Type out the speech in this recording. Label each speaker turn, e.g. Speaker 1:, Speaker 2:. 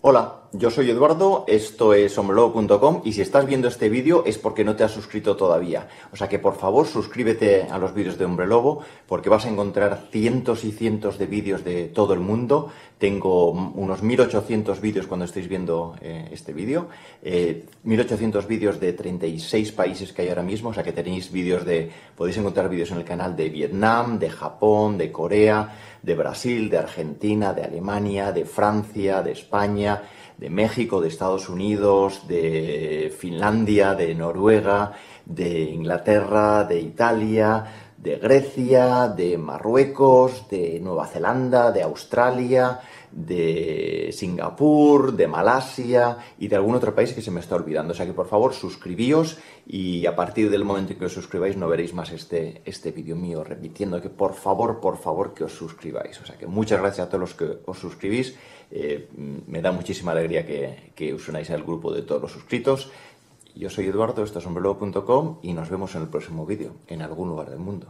Speaker 1: Hola, yo soy Eduardo, esto es homologo.com y si estás viendo este vídeo es porque no te has suscrito todavía. O sea que por favor suscríbete a los vídeos de Hombre Lobo porque vas a encontrar cientos y cientos de vídeos de todo el mundo. Tengo unos 1800 vídeos cuando estáis viendo eh, este vídeo, 1800 eh, vídeos de 36 países que hay ahora mismo. O sea que tenéis vídeos de, podéis encontrar vídeos en el canal de Vietnam, de Japón, de Corea, de Brasil, de Argentina, de Alemania, de Francia, de España de México, de Estados Unidos, de Finlandia, de Noruega, de Inglaterra, de Italia, de Grecia, de Marruecos, de Nueva Zelanda, de Australia, de Singapur, de Malasia y de algún otro país que se me está olvidando. O sea que por favor suscribíos y a partir del momento en que os suscribáis no veréis más este, este vídeo mío repitiendo que por favor, por favor que os suscribáis. O sea que muchas gracias a todos los que os suscribís. Eh, me da muchísima alegría que, que os unáis al grupo de todos los suscritos. Yo soy Eduardo, esto es y nos vemos en el próximo vídeo, en algún lugar del mundo.